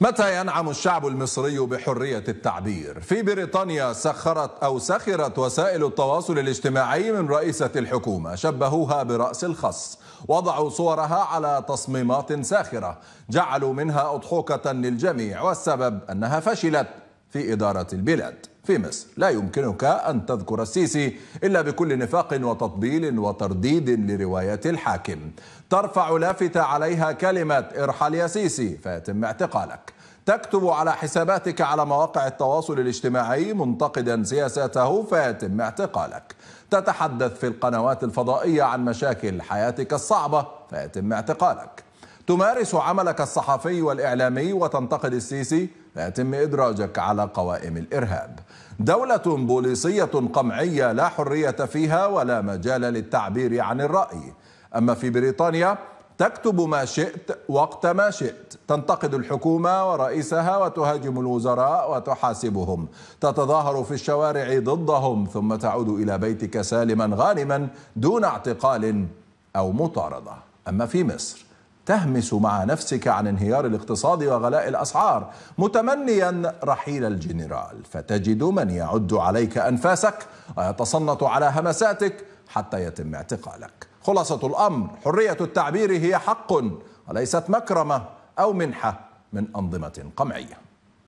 متى ينعم الشعب المصري بحرية التعبير؟ في بريطانيا سخرت أو سخرت وسائل التواصل الاجتماعي من رئيسة الحكومة شبهوها برأس الخص وضعوا صورها على تصميمات ساخرة جعلوا منها أضحوكة للجميع والسبب أنها فشلت في إدارة البلاد في مصر لا يمكنك أن تذكر السيسي إلا بكل نفاق وتطبيل وترديد لرواية الحاكم ترفع لافتة عليها كلمة ارحل يا سيسي فيتم اعتقالك تكتب على حساباتك على مواقع التواصل الاجتماعي منتقدا سياساته فيتم اعتقالك تتحدث في القنوات الفضائية عن مشاكل حياتك الصعبة فيتم اعتقالك تمارس عملك الصحفي والإعلامي وتنتقد السيسي فيتم إدراجك على قوائم الإرهاب دولة بوليسية قمعية لا حرية فيها ولا مجال للتعبير عن الرأي أما في بريطانيا تكتب ما شئت وقت ما شئت تنتقد الحكومة ورئيسها وتهاجم الوزراء وتحاسبهم تتظاهر في الشوارع ضدهم ثم تعود إلى بيتك سالما غانما دون اعتقال أو مطاردة أما في مصر تهمس مع نفسك عن انهيار الاقتصاد وغلاء الاسعار متمنيا رحيل الجنرال فتجد من يعد عليك انفاسك ويتصنط على همساتك حتى يتم اعتقالك خلاصه الامر حريه التعبير هي حق وليست مكرمه او منحه من انظمه قمعيه